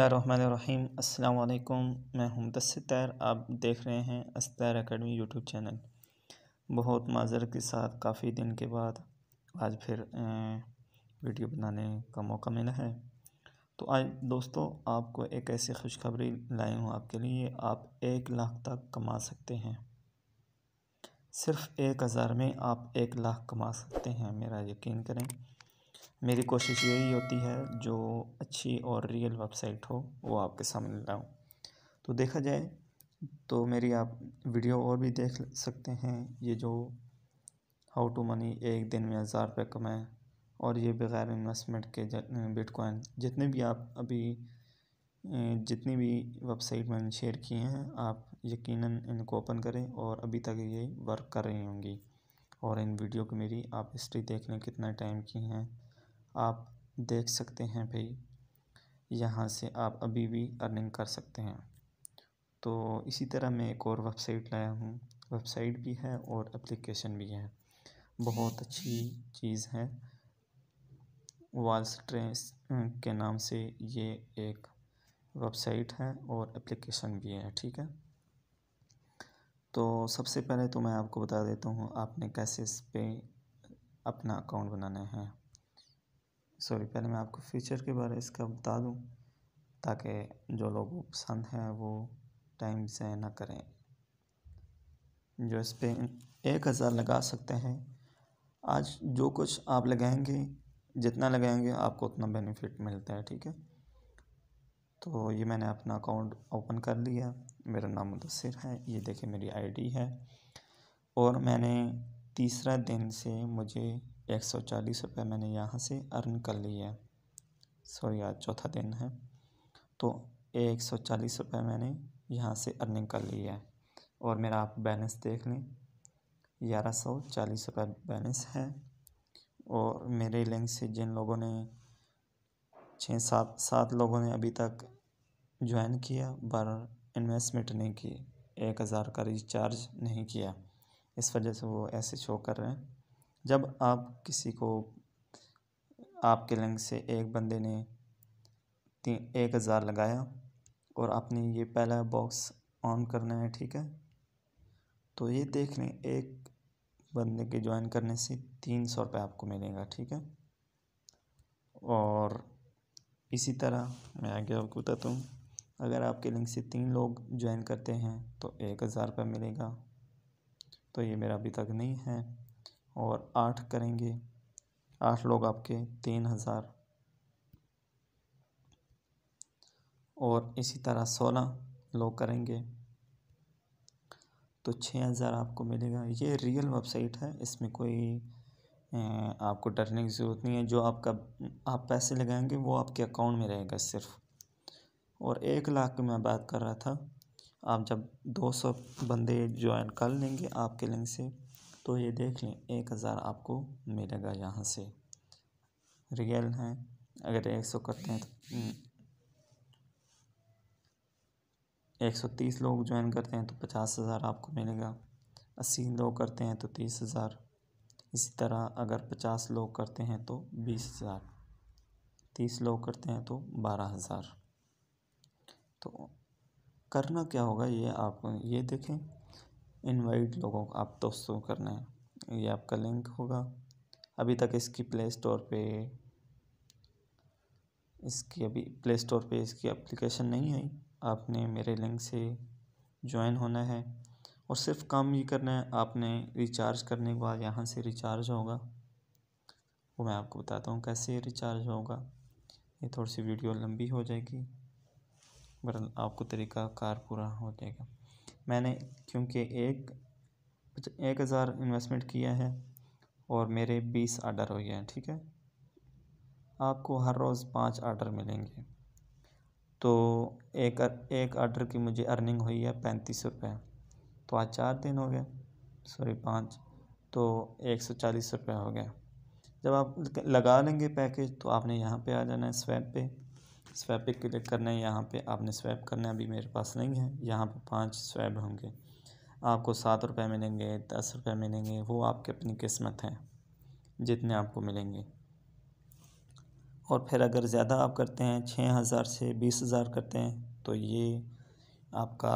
बसमीम अल्लाम मैं हूँ सितार आप देख रहे हैं अस्तैर अकेडमी यूट्यूब चैनल बहुत माजर के साथ काफ़ी दिन के बाद आज फिर वीडियो बनाने का मौका मिला है तो आज दोस्तों आपको एक ऐसी खुशखबरी लाई हूँ आपके लिए आप एक लाख तक कमा सकते हैं सिर्फ़ एक हज़ार में आप एक लाख कमा सकते हैं मेरा यकीन करें मेरी कोशिश यही होती है जो अच्छी और रियल वेबसाइट हो वो आपके सामने लाऊं तो देखा जाए तो मेरी आप वीडियो और भी देख सकते हैं ये जो हाउ टू मनी एक दिन में हज़ार रुपये कमाएँ और ये बग़ैर इन्वेस्टमेंट के बिटकॉइन जितने भी आप अभी जितनी भी वेबसाइट मैंने शेयर किए हैं आप यकीनन इनको ओपन करें और अभी तक ये वर्क कर रही होंगी और इन वीडियो की मेरी आप हिस्ट्री देख लें कितना टाइम की हैं आप देख सकते हैं भाई यहाँ से आप अभी भी अर्निंग कर सकते हैं तो इसी तरह मैं एक और वेबसाइट लाया हूँ वेबसाइट भी है और एप्लीकेशन भी है बहुत अच्छी चीज़ है वाल स्ट्रेस के नाम से ये एक वेबसाइट है और एप्लीकेशन भी है ठीक है तो सबसे पहले तो मैं आपको बता देता हूँ आपने कैसे इस पर अपना अकाउंट बनाना है सॉरी पहले मैं आपको फ़ीचर के बारे में इसका बता दूं ताकि जो लोग पसंद है वो टाइम से ना करें जो इस पर एक हज़ार लगा सकते हैं आज जो कुछ आप लगाएंगे जितना लगाएंगे आपको उतना बेनिफिट मिलता है ठीक है तो ये मैंने अपना अकाउंट ओपन कर लिया मेरा नाम मुदसर है ये देखें मेरी आईडी है और मैंने तीसरा दिन से मुझे एक सौ चालीस रुपये मैंने यहाँ से अर्न कर लिए है सॉरी आज चौथा दिन है तो एक सौ चालीस रुपये मैंने यहाँ से अर्निंग कर ली है और मेरा आप बैलेंस देख लें ग्यारह सौ चालीस रुपये बैलेंस है और मेरे लिंक से जिन लोगों ने छः सात सात लोगों ने अभी तक ज्वाइन किया पर इन्वेस्टमेंट नहीं की एक हज़ार का रिचार्ज नहीं किया इस वजह से वो ऐसे शो कर रहे हैं जब आप किसी को आपके लिंक से एक बंदे ने तीन एक हज़ार लगाया और आपने ये पहला बॉक्स ऑन करना है ठीक है तो ये देख लें एक बंदे के ज्वाइन करने से तीन सौ रुपये आपको मिलेगा ठीक है और इसी तरह मैं आगे आपको बताता हूँ अगर आपके लिंक से तीन लोग ज्वाइन करते हैं तो एक हज़ार रुपये मिलेगा तो ये मेरा अभी तक नहीं है और आठ करेंगे आठ लोग आपके तीन हज़ार और इसी तरह सोलह लोग करेंगे तो छः हज़ार आपको मिलेगा ये रियल वेबसाइट है इसमें कोई आपको डरने की ज़रूरत नहीं है जो आपका आप पैसे लगाएंगे वो आपके अकाउंट में रहेगा सिर्फ और एक लाख की मैं बात कर रहा था आप जब दो सौ बंदे ज्वाइन कर लेंगे आपके लिंक से तो ये देख लें एक हज़ार आपको मिलेगा यहाँ से रियल हैं अगर एक सौ करते हैं तो हम्म, एक सौ तीस लोग ज्वाइन करते हैं तो पचास हज़ार आपको मिलेगा अस्सी लोग करते हैं तो तीस हज़ार इसी तरह अगर पचास लोग करते हैं तो बीस हज़ार तीस लोग करते हैं तो बारह हज़ार तो करना क्या होगा ये आप ये देखें इनवाइट लोगों को आप दोस्तों करना है ये आपका लिंक होगा अभी तक इसकी प्ले स्टोर पे इसकी अभी प्ले स्टोर पे इसकी एप्लीकेशन नहीं आई आपने मेरे लिंक से ज्वाइन होना है और सिर्फ काम ये करना है आपने रिचार्ज करने के बाद यहाँ से रिचार्ज होगा वो मैं आपको बताता हूँ कैसे रिचार्ज होगा ये थोड़ी सी वीडियो लंबी हो जाएगी बर आपको तरीका कार पूरा हो जाएगा मैंने क्योंकि एक एक हज़ार इन्वेस्टमेंट किया है और मेरे बीस आर्डर हो गए हैं ठीक है आपको हर रोज़ पाँच आर्डर मिलेंगे तो एक एक आर्डर की मुझे अर्निंग हुई है पैंतीस रुपये तो आज चार दिन हो गए सॉरी पाँच तो एक सौ चालीस रुपये हो गए जब आप लगा लेंगे पैकेज तो आपने यहाँ पे आ जाना है स्वैप पे स्वैप पे क्लिक करना है यहाँ पे आपने स्वैप करना है अभी मेरे पास नहीं है यहाँ पे पांच स्वैप होंगे आपको सात रुपये मिलेंगे दस रुपये मिलेंगे वो आपकी अपनी किस्मत है जितने आपको मिलेंगे और फिर अगर ज़्यादा आप करते हैं छः हज़ार से बीस हज़ार करते हैं तो ये आपका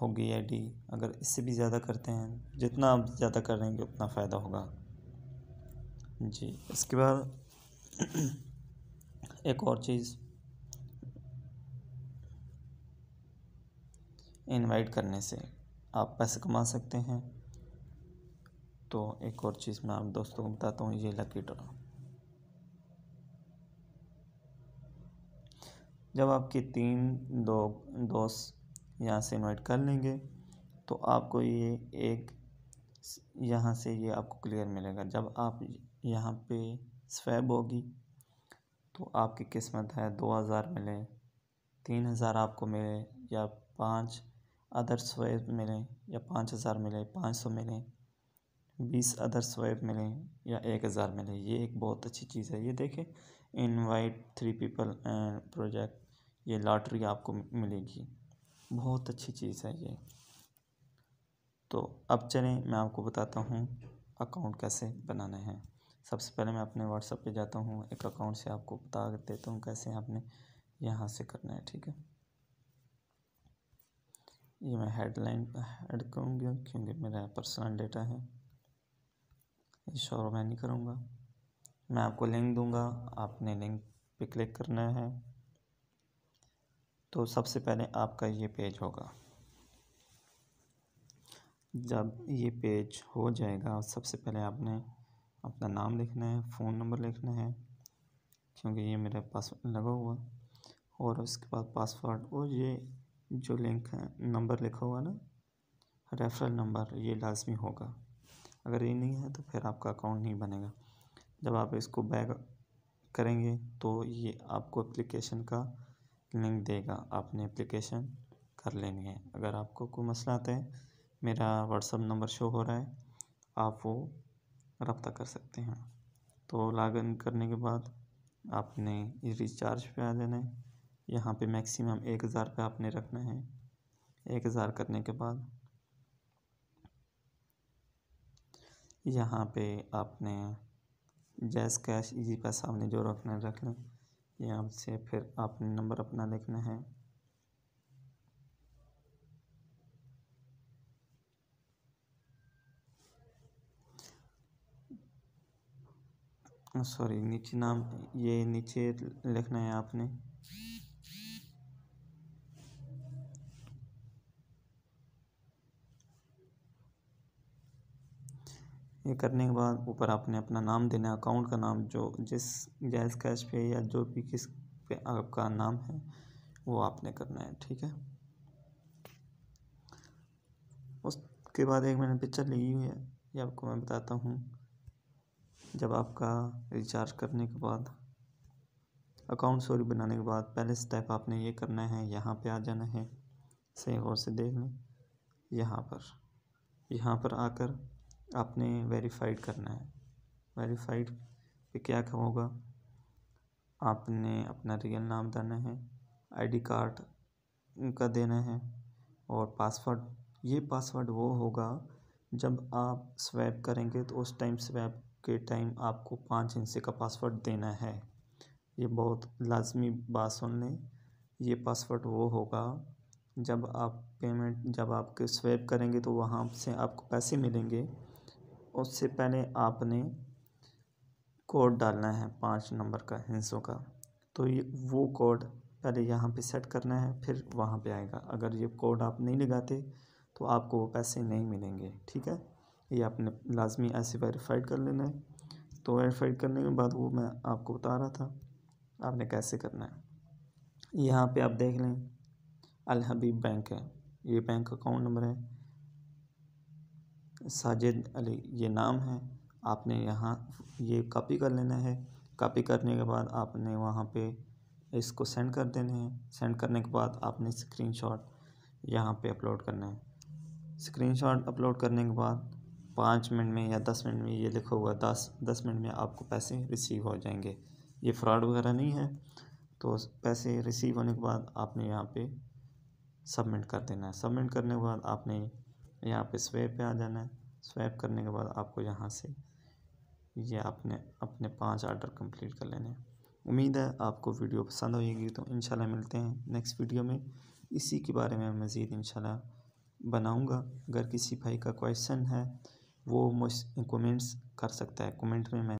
होगी आईडी अगर इससे भी ज़्यादा करते हैं जितना आप ज़्यादा करेंगे उतना फ़ायदा होगा जी इसके बाद एक और चीज़ इनवाइट करने से आप पैसे कमा सकते हैं तो एक और चीज़ मैं आप दोस्तों को बताता हूँ ये लकी ड्रॉ जब आपके तीन दो दोस्त यहाँ से इनवाइट कर लेंगे तो आपको ये एक यहाँ से ये आपको क्लियर मिलेगा जब आप यहाँ पे स्वैब होगी तो आपकी किस्मत है दो हज़ार मिले तीन हज़ार आपको मिले या पाँच अदर वेब मिलें या पाँच हज़ार मिले पाँच सौ मिलें बीस अदर वेब मिलें या एक हज़ार मिलें ये एक बहुत अच्छी चीज़ है ये देखें इनवाइट थ्री पीपल प्रोजेक्ट ये लॉटरी आपको मिलेगी बहुत अच्छी चीज़ है ये तो अब चलें मैं आपको बताता हूँ अकाउंट कैसे बनाना है सबसे पहले मैं अपने व्हाट्सएप पे जाता हूँ एक अकाउंट से आपको बता देता हूँ कैसे आपने यहाँ से करना है ठीक है ये मैं हेडलाइन ऐड करूँगी क्योंकि मेरा पर्सनल डेटा है शोर मैं नहीं करूँगा मैं आपको लिंक दूंगा आपने लिंक पे क्लिक करना है तो सबसे पहले आपका ये पेज होगा जब ये पेज हो जाएगा सबसे पहले आपने अपना नाम लिखना है फ़ोन नंबर लिखना है क्योंकि ये मेरा पास लगा हुआ और उसके बाद पासवर्ड और ये जो लिंक है नंबर लिखा हुआ ना रेफरल नंबर ये लाजमी होगा अगर ये नहीं है तो फिर आपका अकाउंट नहीं बनेगा जब आप इसको बैक करेंगे तो ये आपको एप्लीकेशन का लिंक देगा आपने एप्लीकेशन कर लेनी है अगर आपको कोई मसला आता है मेरा व्हाट्सअप नंबर शो हो रहा है आप वो रब्ता कर सकते हैं तो लॉग इन करने के बाद आपने रिचार्ज पे आ जाना है यहाँ पे मैक्सिमम एक हज़ार रुपये आपने रखना है एक हज़ार करने के बाद यहाँ पे आपने जैस कैश इजी पैसा आपने जो रखना है रख लें यहाँ से फिर आपने नंबर अपना लिखना है सॉरी नीचे नाम ये नीचे लिखना है आपने ये करने के बाद ऊपर आपने अपना नाम देना है अकाउंट का नाम जो जिस गैस कैश पे या जो भी किस पे आपका नाम है वो आपने करना है ठीक है उसके बाद एक मैंने पिक्चर ली हुई है ये आपको मैं बताता हूँ जब आपका रिचार्ज करने के बाद अकाउंट सॉरी बनाने के बाद पहले स्टेप आपने ये करना है यहाँ पे आ जाना है सही गौर से देख लें यहाँ पर यहाँ पर आकर आपने वेरीफाइड करना है वेरीफाइड पे क्या होगा आपने अपना रियल नाम देना है आईडी कार्ड का देना है और पासवर्ड ये पासवर्ड वो होगा जब आप स्वैप करेंगे तो उस टाइम स्वैप के टाइम आपको पाँच हिस्से का पासवर्ड देना है ये बहुत लाजमी बात सुन लें ये पासवर्ड वो होगा जब आप पेमेंट जब आप स्वैप करेंगे तो वहाँ से आपको पैसे मिलेंगे उससे पहले आपने कोड डालना है पाँच नंबर का हिंसों का तो ये वो कोड पहले यहाँ पे सेट करना है फिर वहाँ पे आएगा अगर ये कोड आप नहीं लगाते तो आपको वो पैसे नहीं मिलेंगे ठीक है ये आपने लाजमी ऐसे वेरीफाइड कर लेना है तो वेरीफाइड करने के बाद वो मैं आपको बता रहा था आपने कैसे करना है यहाँ पे आप देख लें अलहबीब बैंक है ये बैंक अकाउंट नंबर है साजिद अली ये नाम है आपने यहाँ ये कॉपी कर लेना है कॉपी करने के बाद आपने वहाँ पे इसको सेंड कर देना है सेंड करने के बाद आपने स्क्रीनशॉट यहाँ पर अपलोड करना है स्क्रीनशॉट अपलोड करने के बाद पाँच मिनट में या दस मिनट में ये लिखा हुआ दस दस मिनट में आपको पैसे रिसीव हो जाएंगे ये फ्रॉड वगैरह नहीं है तो पैसे रिसीव होने के बाद आपने यहाँ पे सबमिट कर देना है सबमिट करने के बाद आपने यहाँ पे स्वैप पे आ जाना है स्वैप करने के बाद आपको यहाँ से ये आपने अपने पांच आर्डर कंप्लीट कर लेने हैं उम्मीद है आपको वीडियो पसंद होएगी तो इन मिलते हैं नेक्स्ट वीडियो में इसी के बारे में मज़ीद इन बनाऊंगा अगर किसी भाई का क्वेश्चन है वो मुझ कमेंट्स कर सकता है कमेंट में मैं